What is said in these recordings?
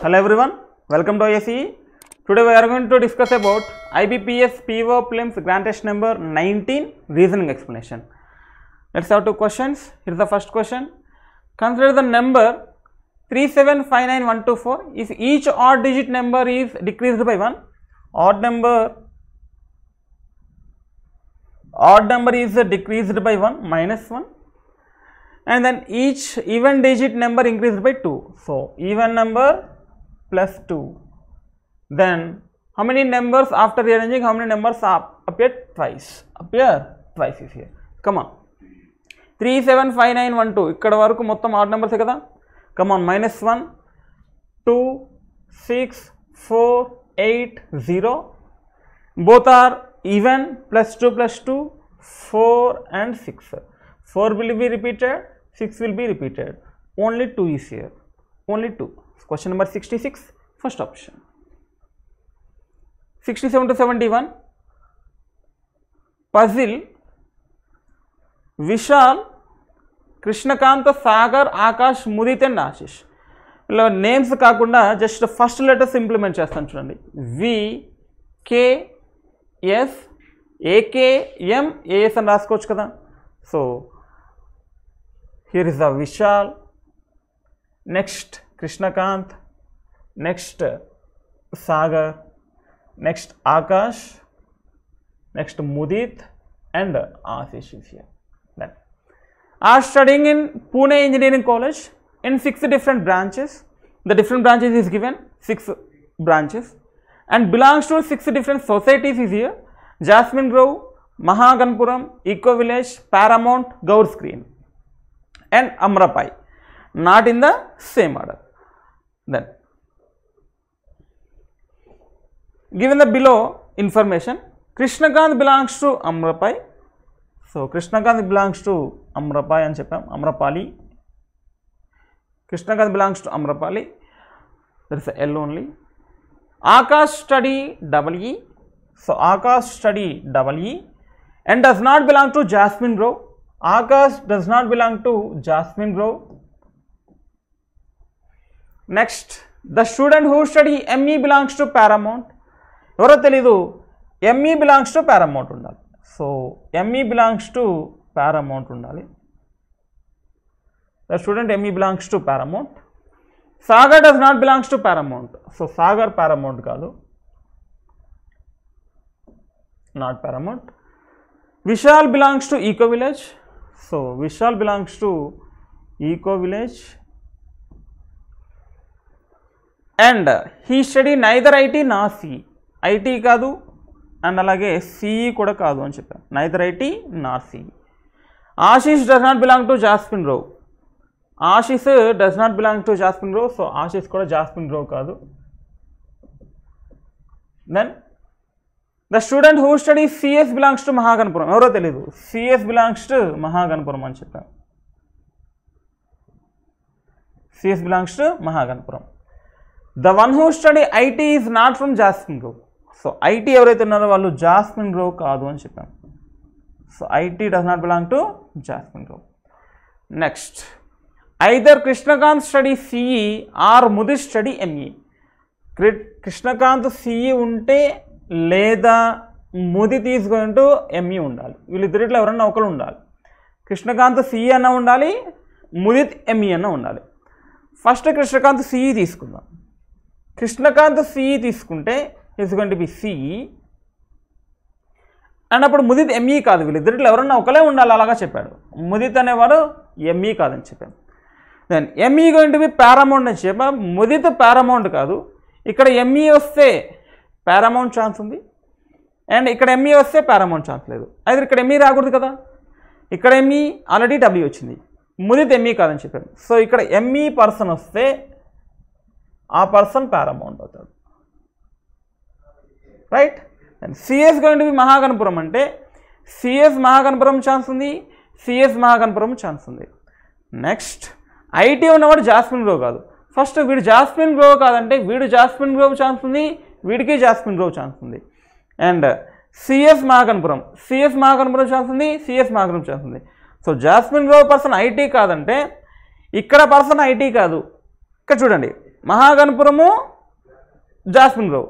Hello everyone, welcome to ISE. Today we are going to discuss about IBPS PO Prelims Grand Test number 19 Reasoning Explanation. Let's have two questions. Here is the first question. Consider the number 3759124 if each odd digit number is decreased by 1, odd number odd number is decreased by 1 minus 1 and then each even digit number increased by 2. So, even number plus 2 then how many numbers after rearranging how many numbers up appear twice appear twice is here come on 3 7 5 9 1 2 ఇక్కడ వరకు మొత్తం odd numbers కదా come 1 2 6 4 8 0 both are even plus 2 plus 2 4 and 6 4 will be repeated 6 will be repeated only 2 is here only 2 question sixty six first option sixty seven 67 seventy one puzzle Vishal Krishnakanth Sagar Akash Mudit and Ashish ఇలా names కాకుండా just first letters implement చేస్తాను చూడండి V K S AKM AS అని రాసుకోవచ్చు కదా so here is the Vishal next Krishnakant, next Sagar, next Akash, next Mudith, and Ashish is here. Then are studying in Pune Engineering College in six different branches. The different branches is given six branches and belongs to six different societies is here. Jasmine Grove, Mahaganpuram, Eco Village, Paramount, Gaur Screen and Amrapai. Not in the same order. then given the below information Krishnakant belongs to Amrapai so Krishnakant belongs to Amrapai and cheppam Amrapali Krishnakant belongs to Amrapali there is a L only Akash study double E so Akash study double E and does not belong to Jasmine Grove Akash does not belong to Jasmine Grove next the student who study ME belongs to Paramount ఎవరో తెలీదు ME belongs to Paramount ఉండాలి so ME belongs to Paramount ఉండాలి the student ME belongs to Paramount Sagar does not belongs to Paramount so Sagar Paramount కాదు not Paramount Vishal belongs to eco village so Vishal belongs to eco village and he study neither IT nor C IT కాదు and అలాగే CE కూడా కాదు అని చెప్పాను neither IT nor CE Ashish does not belong to Jasmine Grove Ashish does not belong to Jasmine Grove so Ashish కూడా Jasmine Grove కాదు then the student who study CS belongs to Mahaganapuram ఎవరో తెలీదు సిఎస్ బిలాంగ్స్ టు మహాగణపురం అని చెప్పాను CS belongs to Mahaganapuram the one who study IT is not from Jasmine Grove so IT ఎవరైతే ఉన్నారో వాళ్ళు Jasmine Grove కాదు అని చెప్పాం so IT does not belong to Jasmine Grove next either Krishnakanth study CE or Mudi study ME Krishnakanth CE ఉంటే లేదా ముది ఉంటూ ME ఉండాలి వీళ్ళిద్దరిట్లో ఎవరన్నా ఒకరు ఉండాలి కృష్ణకాంత్ సిఈ అన్న ఉండాలి ముదిత్ ఎంఈ అన్న ఉండాలి ఫస్ట్ కృష్ణకాంత్ సిఈ తీసుకుందాం కృష్ణకాంత్ సిఈ తీసుకుంటే is gonna be CE and అప్పుడు ముదిత్ ఎంఈ e కాదు వీళ్ళు ఇద్దరిలో ఎవరన్నా ఒకలే ఉండాలి అలాగా చెప్పాడు ముదిత్ అనేవాడు ఎంఈ e కాదని చెప్పాను then ME can't be Paramount అని చెప్పా ముదిత్ పారామౌంట్ కాదు ఇక్కడ ఎంఈ e వస్తే పారామౌంట్ ఛాన్స్ ఉంది అండ్ ఇక్కడ ఎంఈ వస్తే పారామౌంట్ ఛాన్స్ లేదు అయితే ఇక్కడ ఎంఈ రాకూడదు కదా ఇక్కడ ఎంఈ ఆల్రెడీ డబ్ల్యూ వచ్చింది ముదిత్ ఎంఈ కాదని చెప్పాను సో ఇక్కడ ఎంఈ పర్సన్ వస్తే ఆ పర్సన్ పారమౌంట్ అవుతాడు right CS going be Mahaganapuram అంటే సిఎస్ మహాగణపురం ఛాన్స్ ఉంది సిఎస్ మహాగణపురం ఛాన్స్ ఉంది నెక్స్ట్ ఐటీ ఉన్నవాడు జాస్మిన్ గ్రో కాదు ఫస్ట్ వీడు జాస్మిన్ గ్రో కాదంటే వీడు జాస్మిన్ గ్రో ఛాన్స్ ఉంది వీడికి జాస్మిన్ గ్రో ఛాన్స్ ఉంది and CS Mahaganapuram CS Mahaganapuram chance ఉంది సిఎస్ మహాగణపురం ఛాన్స్ ఉంది so Jasmine Grove person IT కాదంటే ఇక్కడ పర్సన్ ఐటీ కాదు ఇక్కడ చూడండి Mahaganapuram Jasmine Grove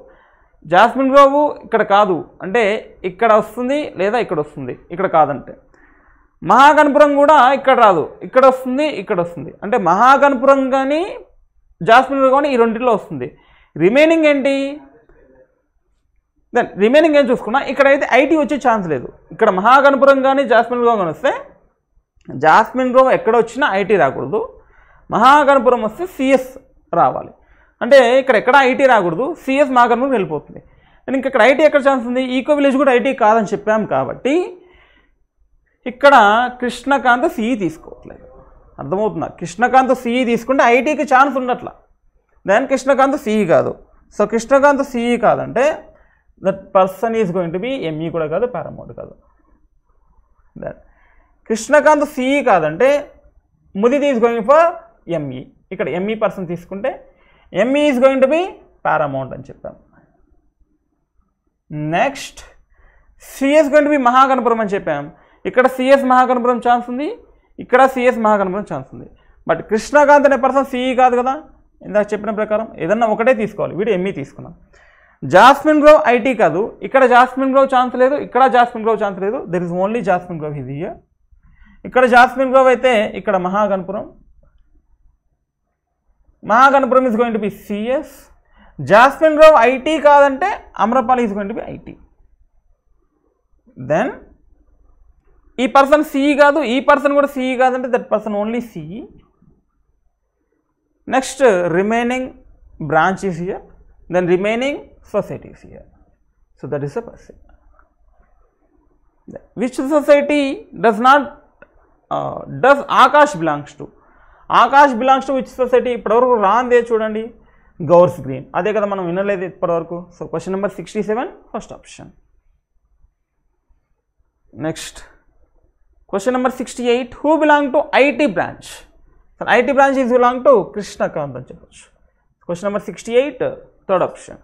Jasmine grove ఇక్కడ కాదు అంటే ఇక్కడ వస్తుంది లేదా ఇక్కడ వస్తుంది ఇక్కడ కాదంటే మహాగణపురం కూడా ఇక్కడ రాదు ఇక్కడ వస్తుంది ఇక్కడ వస్తుంది అంటే మహాగణపురం కానీ జాస్మిన్ గ్రోవ్ కానీ ఈ రెండిట్లో వస్తుంది రిమైనింగ్ ఏంటి దెన్ రిమైనింగ్ ఏం చూసుకున్నా ఇక్కడైతే ఐటీ వచ్చే ఛాన్స్ లేదు ఇక్కడ మహాగణపురం కానీ జాస్మిన్ గ్రోవ్ కానీ వస్తే జాస్మిన్ గ్రోవ్ ఎక్కడ వచ్చినా ఐటీ రాకూడదు మహాగణపురం వస్తే సిఎస్ రావాలి అంటే ఇక్కడ ఎక్కడ ఐటీ రాకూడదు సిఎస్ నాగర్మూర్ వెళ్ళిపోతుంది నేను ఇంక ఇక్కడ ఐటీ ఎక్కడ ఛాన్స్ ఉంది ఈకో విలేజ్ కూడా ఐటీ కాదని చెప్పాం కాబట్టి ఇక్కడ కృష్ణకాంత్ సిఈ తీసుకోవట్లేదు అర్థమవుతుందా కృష్ణకాంత్ సిఈ తీసుకుంటే ఐటీకి ఛాన్స్ ఉండట్ల దాని కృష్ణకాంత్ సిఈ కాదు సో కృష్ణకాంత్ సిఈ కాదంటే that person is going to be ME కూడా కాదు పారామౌంట్ కాదు దట్ కృష్ణకాంత్ సిఈ కాదంటే ముది ఈజ్ ఫర్ ఎంఈ ఇక్కడ ఎంఈ పర్సన్ e తీసుకుంటే ME is going to be Paramount అని చెప్పాం next CS going to be Mahaganapuram అని చెప్పాం ఇక్కడ సిఎస్ మహాగణపురం ఛాన్స్ ఉంది ఇక్కడ సిఎస్ మహాగణపురం ఛాన్స్ ఉంది బట్ కృష్ణకాంత్ అనే పర్సన్ సిఈ e కాదు కదా ఇందాక చెప్పిన ప్రకారం ఏదన్నా ఒకటే తీసుకోవాలి వీడు ఎంఈ తీసుకున్నాం జాస్మిన్ గ్రోవ్ ఐటీ కాదు ఇక్కడ జాస్మిన్ గ్రోవ్ ఛాన్స్ లేదు ఇక్కడ జాస్మిన్ గ్రోవ్ ఛాన్స్ లేదు there is only Jasmine Grove ఇది ఇక్కడ జాస్మిన్ గ్రోవ్ అయితే ఇక్కడ మహాగణపురం మా కనుపురం is going to be CS Jasmine రావు ఐటీ కాదంటే Amarapali is going to be IT then ఈ పర్సన్ సిఈ కాదు ఈ పర్సన్ కూడా సిఈ కాదంటే that person only CE next remaining branch is here then remaining society is here so that is a person which society does not does Akash belongs to Akash belongs to which society ఇప్పటివరకు రాందే చూడండి gaurs green అదే కదా మనం వినలేదు ఇప్పటివరకు so question number sixty seven first option next question number sixty eight who belong to IT branch sir IT branch is belong to Krishnakant అని చెప్పచ్చు question number sixty eight third option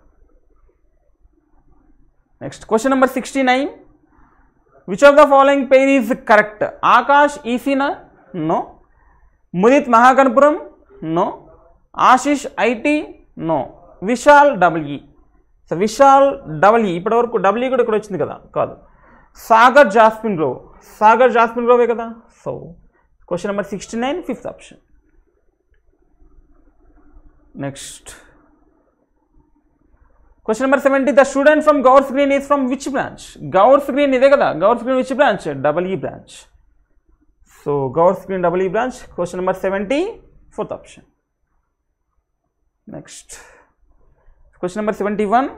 next question number sixty nine which of the following pain is correct Akash ఈసీనా no Mudit Mahakanapuram no Ashish IT no Vishal W so Vishal W ఇప్పటివరకు W కూడా ఇక్కడ వచ్చింది కదా కాదు Sagar jasmine రో సాగర్ జాస్మిన్ రోవే కదా so question number sixty nine fifth option next question number seventy the student from Gauss green is from which branch Gauss green ఇదే కదా Gauss green which branch double E branch So Gauss screen double E branch, question number 70, fourth option. Next, question number 71.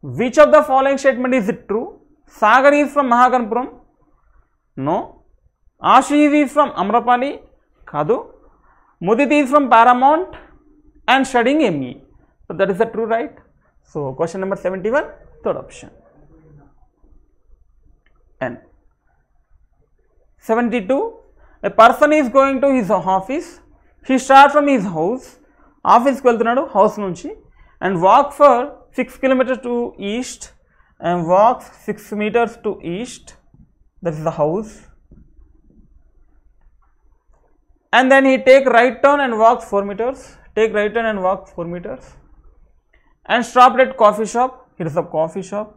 Which of the following statement is it true? Sagar is from Mahakanpuram? No. Ashish is from Amrapali? Kadu. Mudit is from Paramount and studying ME. So that is the true right. So question number 71, third option. n. 72 a person is going to his office he starts from his house Office వెళ్తున్నాడు house nunchi and walk for 6 kilometers to east and walks 6 meters to east that is the house and then he take right turn and walks 4 meters take right turn and walk 4 meters and stopped at coffee shop here is a coffee shop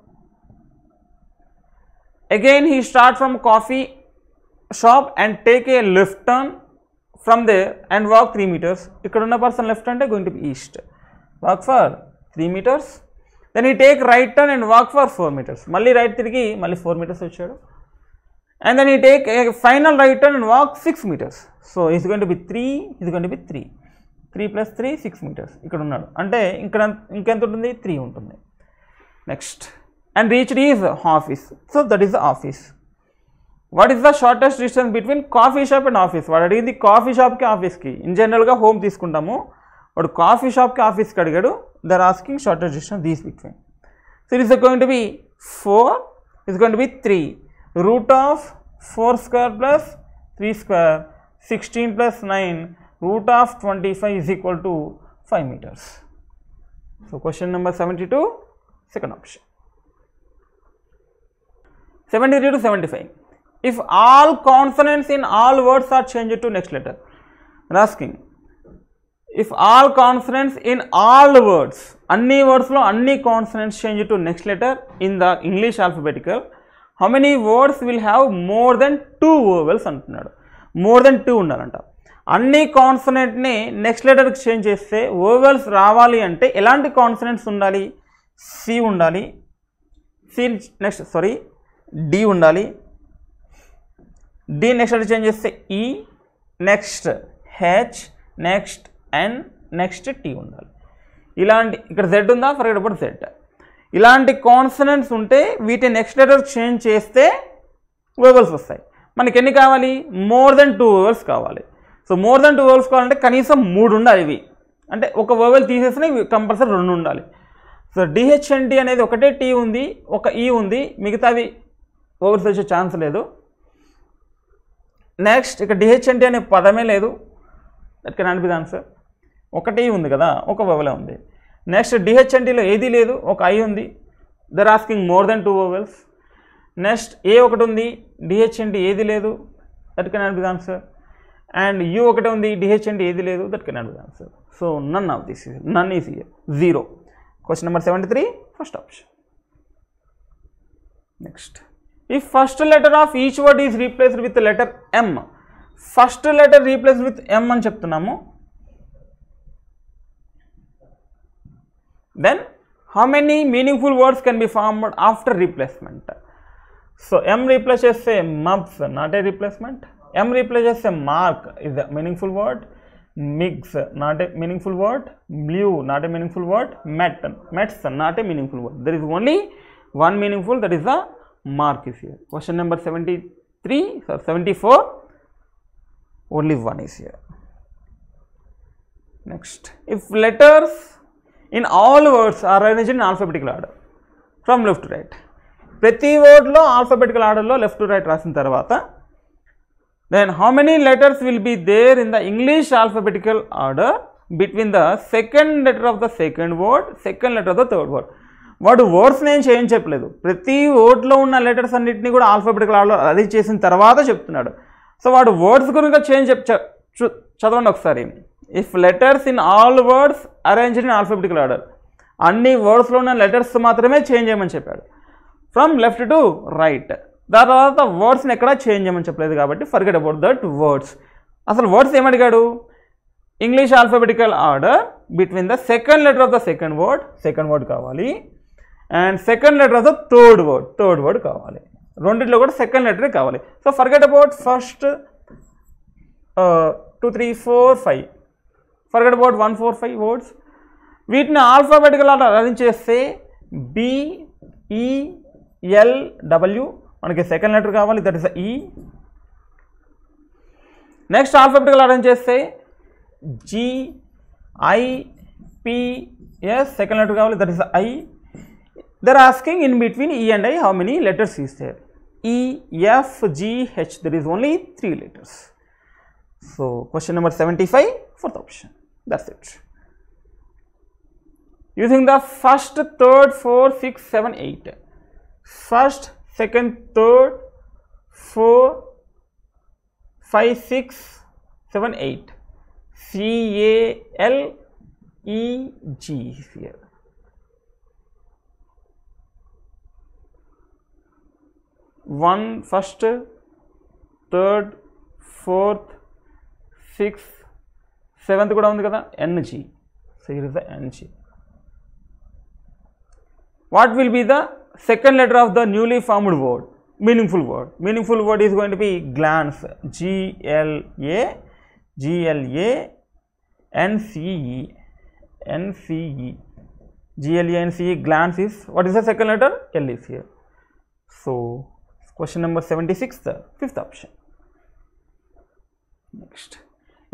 Again he start from coffee shop and take a left turn from there and walk 3 meters. ikkada unna person left ante going to be east. Walk for 3 meters. Then he take right turn and walk for 4 meters. Malli right tirigi malli 4 meters vachadu And then he take a final right turn and walk 6 meters. So is going to be 3, is going to be 3. 3 plus 3 6 meters. ikkada unnadu ante ikkada ఇంకెంత untundi 3 untundi next and reached his office. So, that is the office. What is the shortest distance between coffee shop and office వాడు అడిగింది coffee షాప్కి ఆఫీస్కి in జనరల్గా home తీసుకుంటాము వాడు coffee షాప్కి ఆఫీస్కి అడిగాడు they're asking shortest distance these between so it is going to be four is going to be three root of four square plus three square sixteen plus nine root of twenty five is equal to five metres so question number seventy two second option 73 to 75. If all consonants in all words are changed to next letter, I'm asking. If all consonants in all words, any words lo any consonants changed to next letter in the English alphabetical, how many words will have more than two vowels అంటున్నాడు more than two ఉండాలంట అన్ని కాన్సనెంట్ని నెక్స్ట్ లెటర్కి change చేస్తే vowels రావాలి అంటే ఎలాంటి కాన్సనెంట్స్ ఉండాలి సి ఉండాలి సి నెక్స్ట్ సారీ డి ఉండాలి డి నెక్స్ట్ అటు చేంజ్ చేస్తే E next H next N next T ఉండాలి ఇలాంటి ఇక్కడ జెడ్ ఉందా ఫర్ జెడ్ ఇలాంటి కాన్సనెంట్స్ ఉంటే వీటి నెక్స్ట్ లెటర్ చేంజ్ చేస్తే వేవల్స్ వస్తాయి మనకి ఎన్ని కావాలి మోర్ దెన్ టూ వేవల్స్ కావాలి so more than two vowels కావాలంటే కనీసం మూడు ఉండాలి ఇవి అంటే ఒక వేవల్ తీసేసినా కంపల్సరీ రెండు ఉండాలి సో డిహెచ్ఎన్టీ అనేది ఒకటే టీ ఉంది ఒక ఈ e ఉంది మిగతావి ఓవర్స్ వచ్చే ఛాన్స్ లేదు నెక్స్ట్ ఇక డిహెచ్ఎన్టీ అనే పదమే లేదు దట్ కెన్ నాట్ ఆన్సర్ ఒకటి ఉంది కదా ఒక వెవలే ఉంది నెక్స్ట్ డిహెచ్ఎన్టీలో ఏది లేదు ఒక ఐ ఉంది they're asking more than two vowels next A ఒకటి ఉంది డిహెచ్ఎన్టీ ఏది లేదు that can not answer and U ఒకటి ఉంది డిహెచ్ఎన్టీ ఏది లేదు that can and answer so none of this none is here zero question number seventy three first option next If first letter of each word is replaced with letter M, first letter replaced with M and చెప్తున్నాము then how many meaningful words can be formed after replacement so m replaces a mubs not a replacement m replaces a mark is a meaningful word mix not a meaningful word blue not a meaningful word met mets not a meaningful word there is only one meaningful that is the mark is here. Question number 73 or 74, only 1 is here. Next, if letters in all words are arranged in alphabetical order from left to right, ప్రతి వర్డ్లో alphabetical ఆర్డర్లో left to right రాసిన తర్వాత then how many letters will be there in the English alphabetical order between the second letter of the second word, second letter of the third word. వాడు words నేను చేయని చెప్పలేదు ప్రతి ఓట్లో ఉన్న letters అన్నింటినీ కూడా ఆల్ఫాబెటికల్ ఆర్డర్ అది చేసిన తర్వాత చెప్తున్నాడు సో వాడు వర్డ్స్ గురించి చేంజ్ చెప్ చదవండి ఒకసారి if letters in all words arranged in alphabetical order అన్ని వర్డ్స్లో ఉన్న లెటర్స్ మాత్రమే చేంజ్ చేయమని చెప్పాడు ఫ్రమ్ లెఫ్ట్ టు రైట్ దాని తర్వాత వర్డ్స్ని ఎక్కడ చేంజ్ చేయమని చెప్పలేదు కాబట్టి ఫర్గెట్ అబౌట్ దట్ వర్డ్స్ అసలు వర్డ్స్ ఏమడిగాడు English alphabetical order between the second letter of the second word second word కావాలి and second letter of third word third word కావాలి రెండిట్లో కూడా సెకండ్ లెటరే కావాలి so forget about first two three four five forget about one four five words వీటిని alphabetical order arrange చేస్తే BEL W మనకి second letter కావాలి that is E next alphabetical arrange చేస్తే జిఐపిఎస్ సెకండ్ లెటర్ కావాలి that is I They are asking in between E and I how many letters is there. E, F, G, H, there is only 3 letters. So, question number 75, fourth option, that is it. Using the first, third, fourth, sixth, seven, eight. five, six, seven, eight. C, A, L, E, G here. One first third fourth six seventh कोड़ा होंगे कदा N G सही रहता N G what will be the second letter of the newly formed word meaningful word meaningful word is going to be glance G L A G L A N C E N C E G L A N C E glance is what is the second letter L is here so question number seventy sixth fifth option next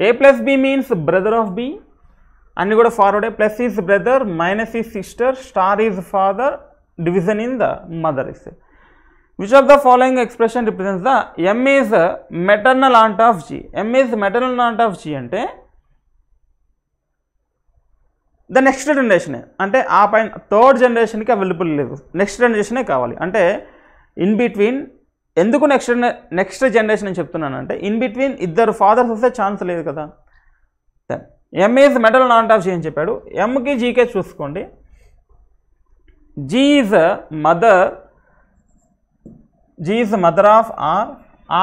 A plus B means brother of B. అన్నీ కూడా forward plus is brother minus is sister star is father division in the mother is which of the following expression represents the M is maternal aunt of G M is maternal aunt of G అంటే the next generation అంటే ఆ పైన third జనరేషన్కి available లేదు next జనరేషనే కావాలి అంటే in between ఎందుకు నెక్స్ట్ నెక్స్ట్ జనరేషన్ నేను చెప్తున్నానంటే ఇన్ బిట్వీన్ ఇద్దరు ఫాదర్స్ వస్తే ఛాన్స్ లేదు కదా M is metal not of చేయని అని చెప్పాడు ఎంకి జీకే చూసుకోండి G mother G mother of R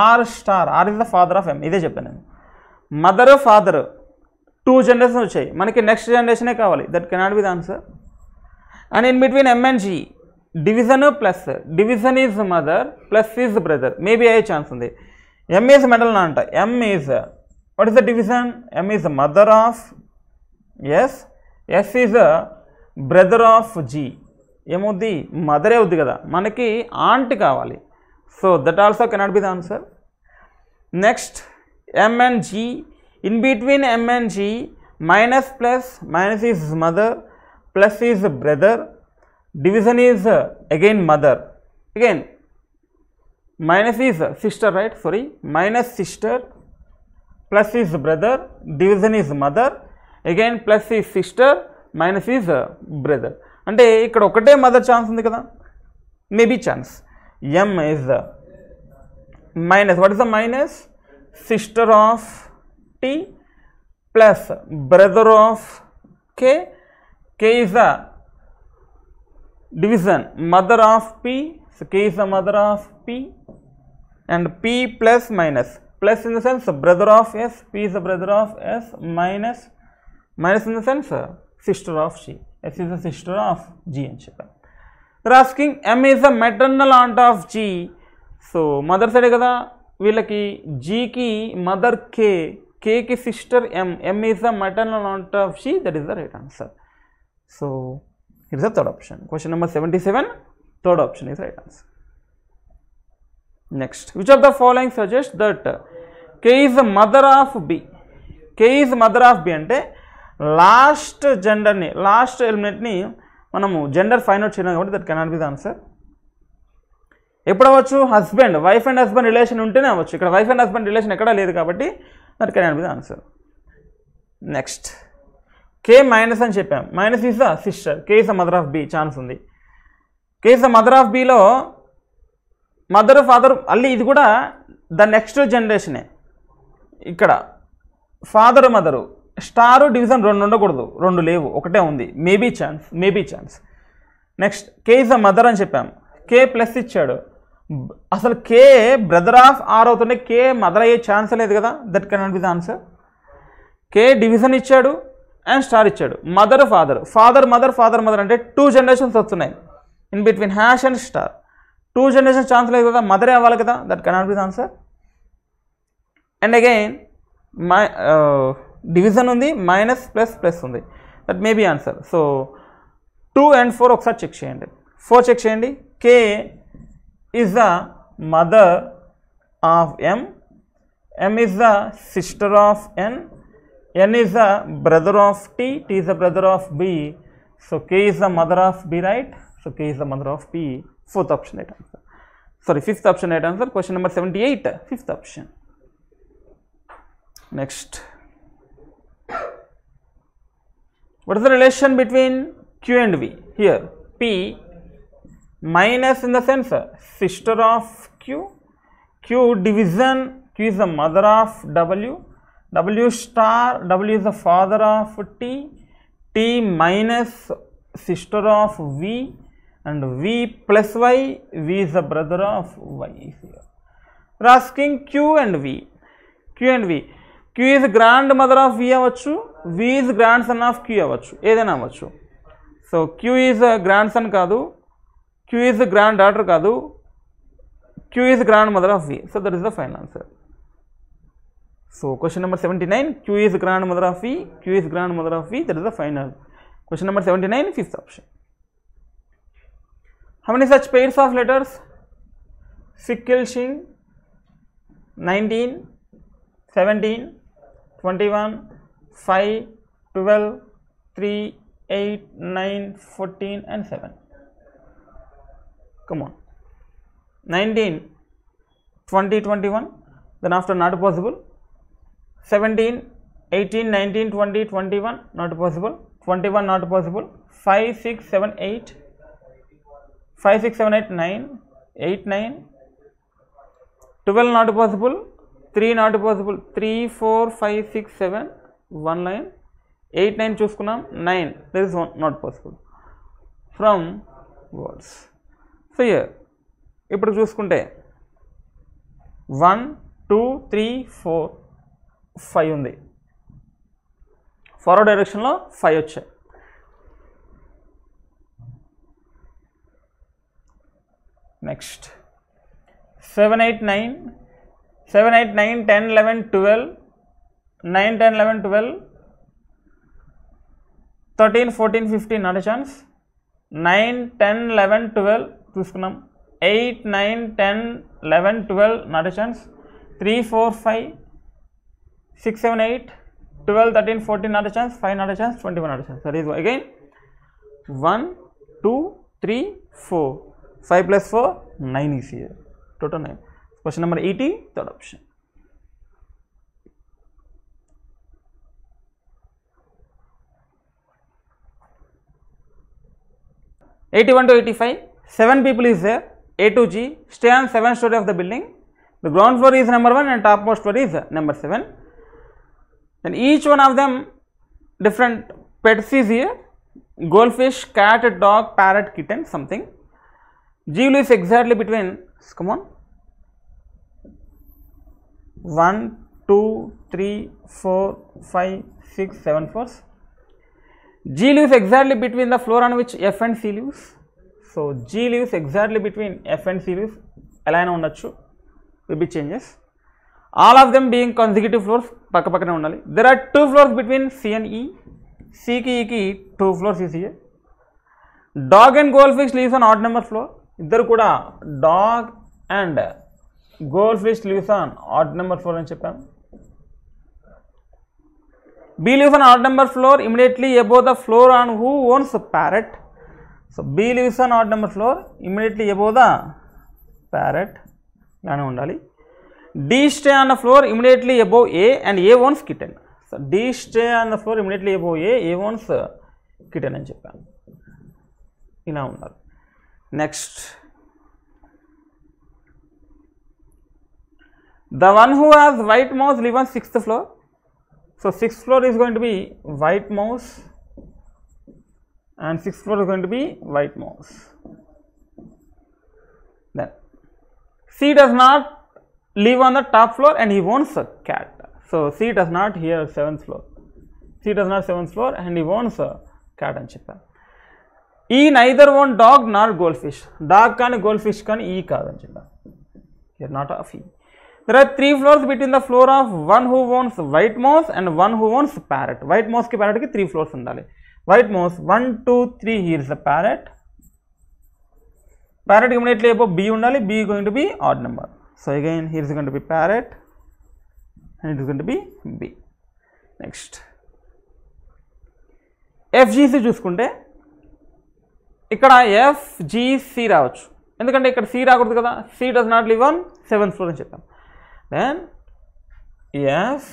R star R is the father of M ఇదే చెప్పాను నేను మదర్ ఫాదర్ టూ జనరేషన్ వచ్చాయి మనకి నెక్స్ట్ జనరేషనే కావాలి that cannot be the answer and in between MNG G division plus division is mother plus is brother maybe అయ్యే chance ఉంది M is medal అంట M is what is the division M is mother of S S is brother of G ఏమవుద్ది మదరే అవుద్ది కదా మనకి aunt కావాలి so that also cannot be the answer next G in between G minus plus minus is mother plus is brother division is again mother again minus is sister right sorry minus sister plus is brother division is mother again plus is sister minus is brother అంటే ఇక్కడ ఒకటే mother chance ఉంది కదా maybe chance M is minus what is the minus sister of T plus brother of K K is the division mother of p so k is the mother of p and p plus minus plus in the sense brother of s p is the brother of s minus minus in the sense sister of she s is the sister of g and she they're asking m is the maternal aunt of G, so g so mother side G వీళ్ళకి mother K, K కేకి sister sister M, M is a maternal aunt of that That is the right answer. So. It's is the third option. Question number 77, third option is right answer. Next which of the following suggests that K is mother of of K K mother of B అంటే last జెండర్ని last ఎలిమెంట్ని మనము gender find out చేయడం కాబట్టి that cannot be the answer ఎప్పుడు అవ్వచ్చు husband wife and husband relation ఉంటేనే అవ్వచ్చు ఇక్కడ వైఫ్ అండ్ హస్బెండ్ రిలేషన్ ఎక్కడా లేదు కాబట్టి that cannot be the answer next K minus అని చెప్పాం minus is the sister K is the mother of B chance ఉంది K is the mother of బిలో మదర్ ఫాదర్ మళ్ళీ ఇది కూడా ద నెక్స్ట్ జనరేషనే ఇక్కడ ఫాదర్ మదరు స్టారు డివిజన్ రెండు ఉండకూడదు రెండు లేవు ఒకటే ఉంది maybe chance maybe chance next K is the mother అని చెప్పాం కే ప్లస్ ఇచ్చాడు అసలు కే బ్రదర్ ఆఫ్ ఆర్ అవుతుంటే కే మదర్ అయ్యే ఛాన్స్ లేదు కదా that can not be the answer K division ఇచ్చాడు అండ్ స్టార్ ఇచ్చాడు mother father father mother father mother అంటే టూ జనరేషన్స్ వస్తున్నాయి in between hash and star two generation chance లేదు కదా మదరే అవ్వాలి కదా that cannot be answer and again my division ఉంది మైనస్ ప్లస్ ప్లస్ ఉంది that may be answer so two and four ఒకసారి చెక్ చేయండి ఫోర్ చెక్ చేయండి K is the mother of M M is the sister of N N is a brother of T, T is a brother of B. So K is the mother of B, right? So K is the mother of P. Fourth option right answer. Sorry, fifth option right answer. Question number 78, fifth option. Next. What is the relation between Q and V? Here, P minus in the sense sister of Q, Q division, Q is the mother of W, W star, W is the father of T, T minus sister of V and V plus Y, V is the brother of Y is here. We are asking Q and V, Q and V. Q is grandmother of V avachu, V is grandson of Q avachu, ఏదైనా అవ్వచ్చు so Q is grandson kaadu, Q is granddaughter కాదు Q is grandmother of V so that is the final answer So question number 79, Q is grandmother of E, Q is grandmother of E, that is the final. Question number 79, fifth option. How many such pairs of letters? Shing, 19, 17, 21, 5, 12, 3, 8, 9, 14 and 7. Come on. 19, 20, 21, then after not possible, 17, 18, 19, 20, 21 not possible, 21 not possible, 5, 6, 7, 8, 5, 6, 7, 8, 9, 8, 9, 12 not possible, 3 not possible, 3, 4, 5, 6, 7, 1 line, 8, 9 చూసుకున్నాం 9 there is one, not possible from words. So here, ఇప్పుడు చూసుకుంటే one two three four five ఉంది forward డైరెక్షన్లో five వచ్చాయి next seven eight nine seven eight nine ten eleven twelve nine ten eleven twelve thirteen fourteen fifteen not chance nine ten eleven twelve చూసుకున్నాం eight nine ten eleven twelve not chance three four five 6, 7, 8, 12, 13, 14 not a chance, 5 not a chance, 21 not a chance. That is again 1, 2, 3, 4. 5 plus 4, 9 is here. Total 9. Question number 80, third option. Eighty-one to eighty-five, seven people is there. A to G stay on seventh story of the building. The ground floor is number one and topmost floor is number seven then each one of them different pets is here goldfish cat dog parrot kitten something Gulu is exactly between come on 1 2 3 4 5 6 7 fours G lives exactly between the floor on which F and C lives. So, G lives exactly between F and C lives align on the will be changes. All of them being consecutive floors పక్క పక్కనే ఉండాలి there are two floors between C and E and E సికి ఈకి two floors ECA dog and goldfish lives on odd number floor ఇద్దరు కూడా dog and goldfish lives on odd number floor అని చెప్పాము B lives on odd number floor immediately above the floor on who owns parrot so B lives on odd number floor immediately above the parrot ఇలానే ఉండాలి D stay on the floor immediately above A and a wants kitten. So, D stay on the floor immediately above A, a wants kitten and Japan. ఇలా ఉన్నారు next the one who has white mouse live on sixth floor so sixth floor is going to be white and 6th floor is going to be white mouse. Then C does not live on the top floor and he wants a cat. So she does not here seventh floor. She does not seventh floor and he wants a cat and chitta. E neither own dog not goldfish dog కానీ goldfish కానీ E కాదని చెప్పా you're not of E there are three floors between the floor of one who owns white mouse and one who owns parrot వైట్ మోస్కి ప్యారెట్కి three floors ఉండాలి white mouse one two three here the parrot ప్యారెట్కి immediately అయిపో B ఉండాలి B going to be odd number So again here is going to be parrot and it is going to be B. Next. FGC చూసుకుంటే ఇక్కడ FGC రావచ్చు ఎందుకంటే ఇక్కడ C రాకూడదు కదా C does not live on seventh floor అని చెప్తాం then F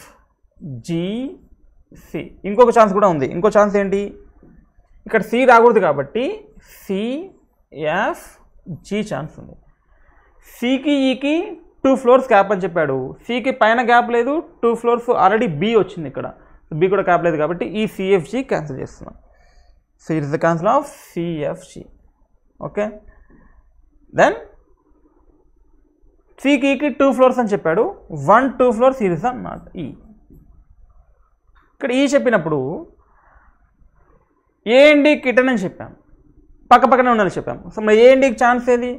C ఇంకొక ఛాన్స్ కూడా ఉంది ఇంకో ఛాన్స్ ఏంటి ఇక్కడ సి రాకూడదు కాబట్టి సిఎఫ్ జీ ఛాన్స్ ఉంది సికి ఈకి టూ ఫ్లోర్స్ గ్యాప్ అని చెప్పాడు సికి పైన గ్యాప్ లేదు టూ ఫ్లోర్స్ ఆల్రెడీ బి వచ్చింది ఇక్కడ బి కూడా గ్యాప్ లేదు కాబట్టి ఈ సిఎఫ్జి క్యాన్సిల్ చేస్తున్నాం so it is the cancel of CFG okay then సికి టూ ఫ్లోర్స్ అని చెప్పాడు one two floors it is not E ఇక్కడ ఈ e చెప్పినప్పుడు ఏ అండి కిటన్ అని చెప్పాం పక్క పక్కనే ఉండాలని చెప్పాం సో మరి ఏ అండికి ఛాన్స్ ఏది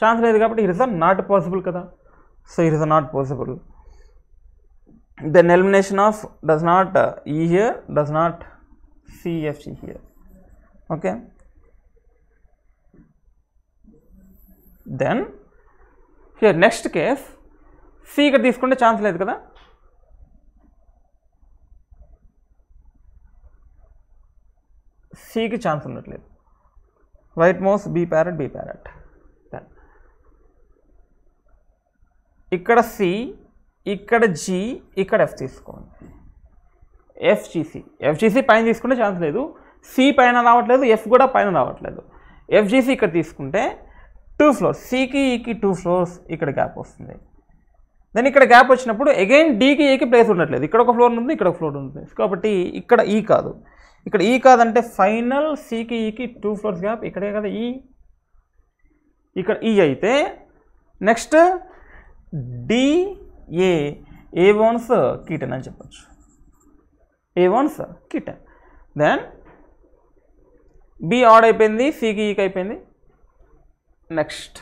ఛాన్స్ లేదు కాబట్టి ఇట్ ఇస్ నాట్ పాసిబుల్ కదా so it is not possible then elimination of does not E here does not CFC here okay then here next case C ఇక్కడ తీసుకుంటే ఛాన్స్ లేదు కదా సికి ఛాన్స్ ఉండట్లేదు white mouse B parrot B parrot ఇక్కడ C ఇక్కడ G ఇక్కడ F తీసుకోండి ఎఫ్జీసీ ఎఫ్జీసీ పైన తీసుకుంటే ఛాన్స్ లేదు సి పైన రావట్లేదు ఎఫ్ కూడా పైన రావట్లేదు ఎఫ్జిసి ఇక్కడ తీసుకుంటే టూ ఫ్లోర్స్ సికి ఈకి టూ ఫ్లోర్స్ ఇక్కడ గ్యాప్ వస్తుంది దెన్ ఇక్కడ గ్యాప్ వచ్చినప్పుడు అగైన్ డికి ఏకి ప్లేస్ ఉండట్లేదు ఇక్కడ ఒక ఫ్లోర్ ఉంది ఇక్కడ ఒక ఫ్లోర్ ఉంది కాబట్టి ఇక్కడ ఈ e కాదు ఇక్కడ ఈ e కాదంటే ఫైనల్ సికి ఈకి టూ ఫ్లోర్స్ గ్యాప్ ఇక్కడే కదా ఈ e. ఇక్కడ ఈ అయితే next DA A once kitten అని చెప్పచ్చు A once kitten then B add అయిపోయింది సికి ఈక్ e అయిపోయింది నెక్స్ట్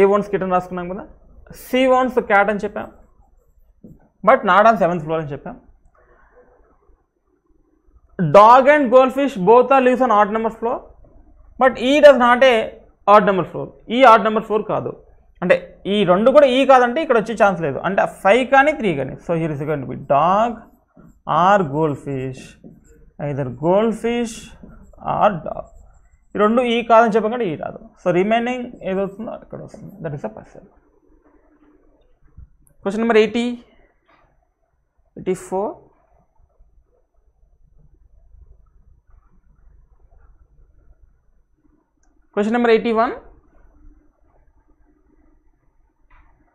ఏ వన్స్ కిటన్ రాసుకున్నాం కదా సి వన్స్ క్యాట్ అని చెప్పాం but not on seventh floor అని చెప్పాం dog and goldfish both are lives on odd number floor but E does not a odd number four E odd number four కాదు అంటే ఈ రెండు కూడా ఈ కాదంటే ఇక్కడ వచ్చే ఛాన్స్ లేదు అంటే ఫైవ్ కానీ త్రీ కానీ so here is gonna be dog or goldfish either goldfish or dog E రెండు ఈ కాదని చెప్పాం కానీ ఈ రాదు సో రిమైనింగ్ ఏది వస్తుందో వస్తుంది that is a person question number eighty eighty four Question number 81.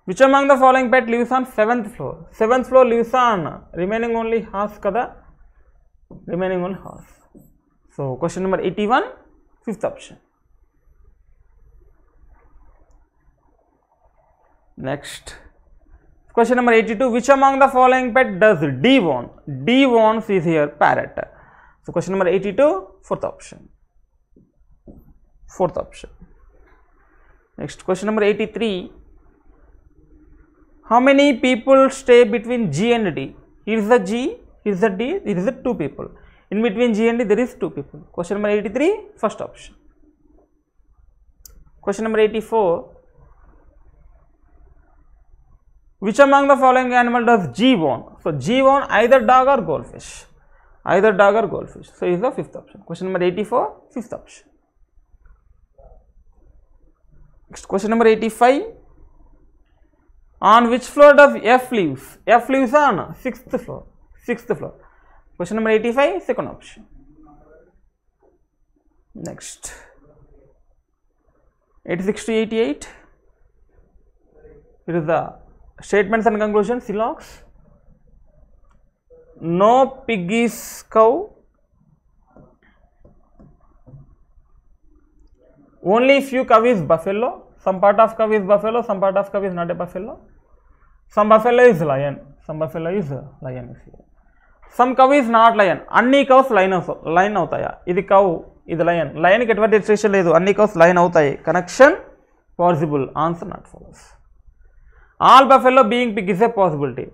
Which among the following pet lives on 7th floor? 7th floor lives on remaining only horse kada? Remaining only horse. So, question number 81, fifth option. Next. Question number 82, which among the following pet does D want? D wants is here parrot. So, question number 82, fourth option fourth option. Next question number 83. How many people stay between G and D? Here is the G, here is the D, here is the 2 people. In between G and D there is 2 people. Question number 83, first option. Question number 84. Which among the following animal does G want? So, G want either dog or goldfish. Either dog or goldfish. So, is the fifth option. Question number 84, fifth option. Next question number 85. On which floor does F leaves? F lives on 6th floor. 6th floor. Question number 85, second option. Next. 86 to 88. It is the statements and conclusions, Silox. No piggy's cow. Only few coveys buffalo, some some of cow is buffalo, some part cows cow is not a buffalo. Some సమ్ is lion, lion buffalo is some cow is not lion అన్ని cows lion lion అవుతాయా ఇది కవ్ ఇది lion లయన్కి ఎటువంటి restriction లేదు అన్ని cows lion అవుతాయి connection possible answer not follows all buffalo being pig is a possibility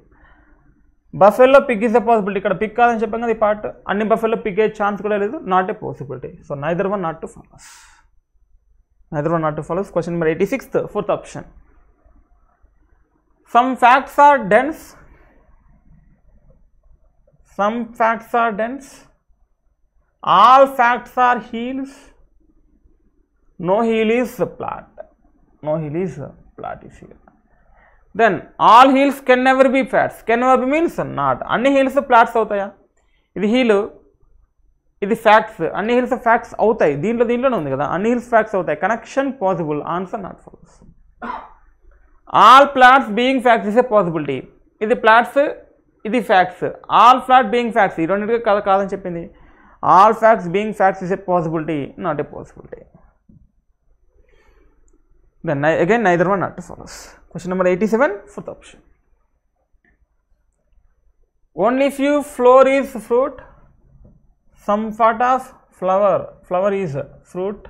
buffalo pig is a possibility ఇక్కడ pig కాదని చెప్పాం కదా ఈ పార్ట్ అన్ని బఫెల్లో పిక్ అయ్యే ఛాన్స్ కూడా లేదు not a possibility so neither one not two follows Neither one not to follow Question number 86th, fourth option. Some facts are dense. Some facts are dense. All facts are heels. No heel is plot. No heel is plot is here. Then all heels can never be flats. Can never be means not. Anni heels plots అవుతాయా ఇది హీలు ఇది facts అన్ని hills facts అవుతాయి దీంట్లో దీంట్లోనే ఉంది కదా అన్ని హిల్స్ ఫ్యాక్ట్స్ అవుతాయి connection possible answer not follows all plots being facts is a possibility ఇది ప్లాట్స్ ఇది facts all flat being facts ఈ రెండింటికి కదా కాదని చెప్పింది all facts being facts is a possibility not a possibility then again neither one not follows question number eighty seven fourth option only few flower is fruit some part of flower flower is fruit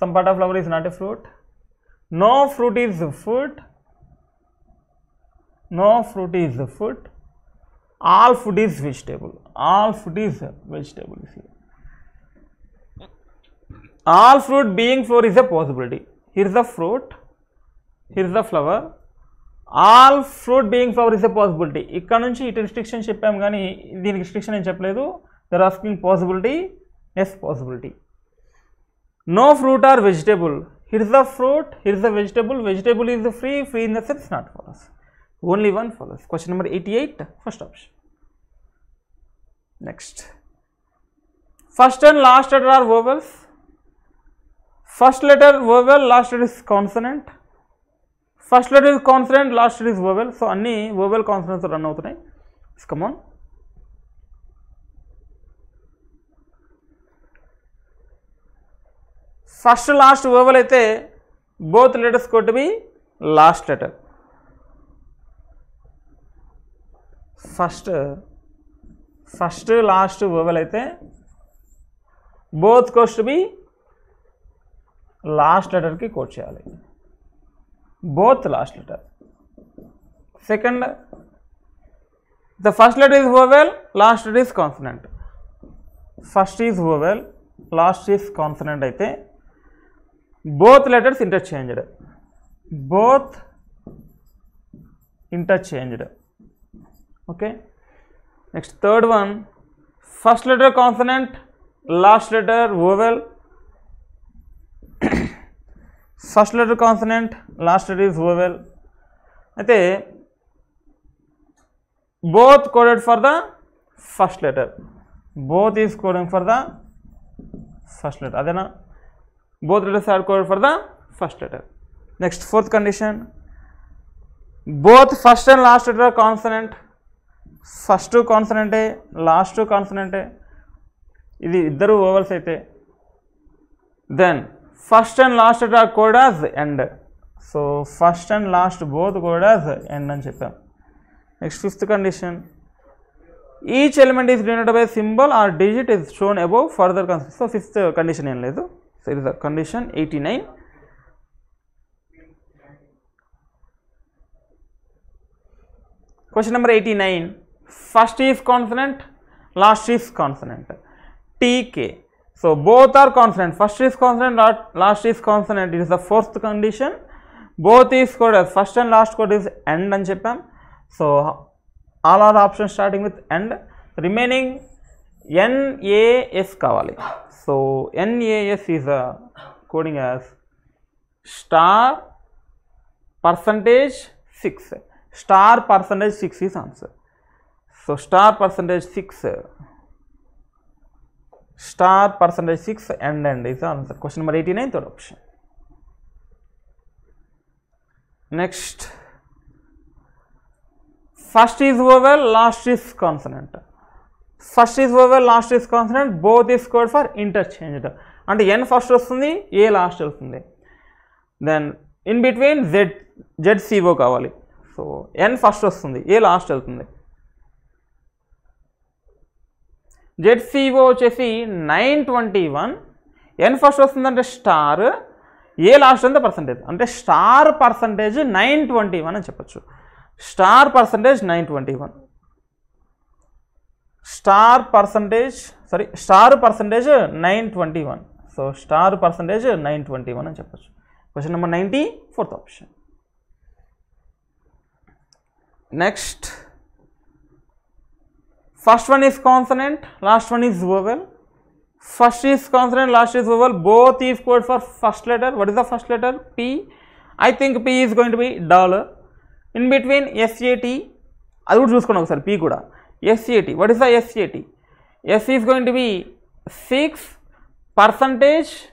some part of flower is not a fruit no fruit is fruit no fruit is fruit all food is vegetable all food is vegetable here all fruit being flower is a possibility here is the fruit here is the flower all fruit being flower is a possibility ఇక్కడ నుంచి ఇటు restriction చెప్పాము కానీ దీనికి restriction ఏం చెప్పలేదు they are asking possibility yes possibility no fruit or vegetable here is a fruit here is a vegetable vegetable is free free in the sense not us only one follows question number 88 first option next first and last letter are vowels first letter vowel last letter is consonant last letter is consonant last is vowel so అన్ని vowel consonants run అవుతున్నాయి is common first last vowel అయితే both letters code to be last letter first first last vowel అయితే both coast to be last letter కి code చేయాలి both last letter second the first letter is vowel last is consonant first is vowel last is consonant అయితే both letters interchanged both interchanged okay next third one first letter consonant last letter vowel first letter consonant last letter is vowel అయితే both coded for the first letter both is coding for the first letter అదేనా both letters are required for the first letter. Next fourth condition, both first and last letter are consonant, first కాన్సనెంటే last కాన్సనెంటే ఇది ఇద్దరు vowels అయితే then first and last letter కూడా end so first and last both కూడా end అని చెప్పాం next fifth condition each element is denote by symbol or digit is shown above further concern so fifth condition ఏం లేదు So, it is the condition 89 Question number 89 first is consonant, last is consonant TK. So, both are consonant first is consonant, last is consonant it is the fourth condition both is code first and last code is end and cheppam. So, all our options starting with end remaining NAS kavali. So NAS is a coding as star percentage six Star percentage six is answer. So star percentage six star percentage six and end is the answer. Question number eighty nine third option. Next first is vowel, last is consonant. First is vowel last is consonant both is code for interchanged అంటే N first వస్తుంది A last వస్తుంది then in between Z Z CO కావాలి so N first వస్తుంది A last వెళ్తుంది Z CO వచ్చేసి nine twenty one N first వస్తుందంటే star A last అంతా percentage అంటే star percentage nine twenty one అని చెప్పచ్చు star percentage nine twenty one star percentage sorry star percentage 921 so star percentage 921 అని చెప్పొచ్చు question number 94th option next first one is consonant last one is vowel first is consonant last is vowel both is code for first letter what is the first letter P I think P is going to be dollar in between S A T already చూసుకున్నా ఒకసారి P కూడా SCAT. What is the SCAT? S is going to be 6 percentage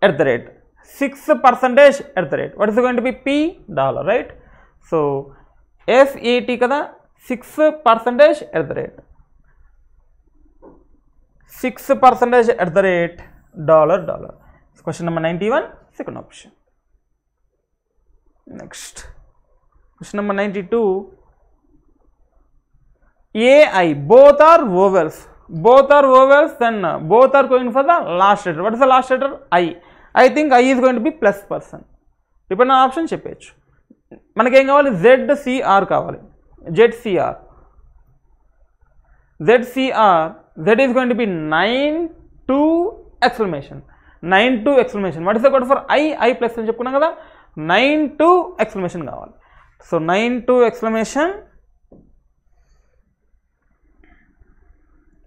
at the rate 6 percentage at the rate what is going to be P dollar right. So, SAT kada 6 percentage at the rate 6 percentage at the rate dollar dollar so, question number 91 second option next question number 92 AI. Both are vowels. Both are vowels and both are going for the last letter. What is the last letter? I. I think I is going to be plus person. Depending on option చెప్పచ్చు మనకేం కావాలి Z CR కావాలి Z CR Z CR Z is going to be nine two exclamation nine two exclamation what is the code for I I plus అని చెప్పుకున్నాం కదా nine two exclamation కావాలి so nine two exclamation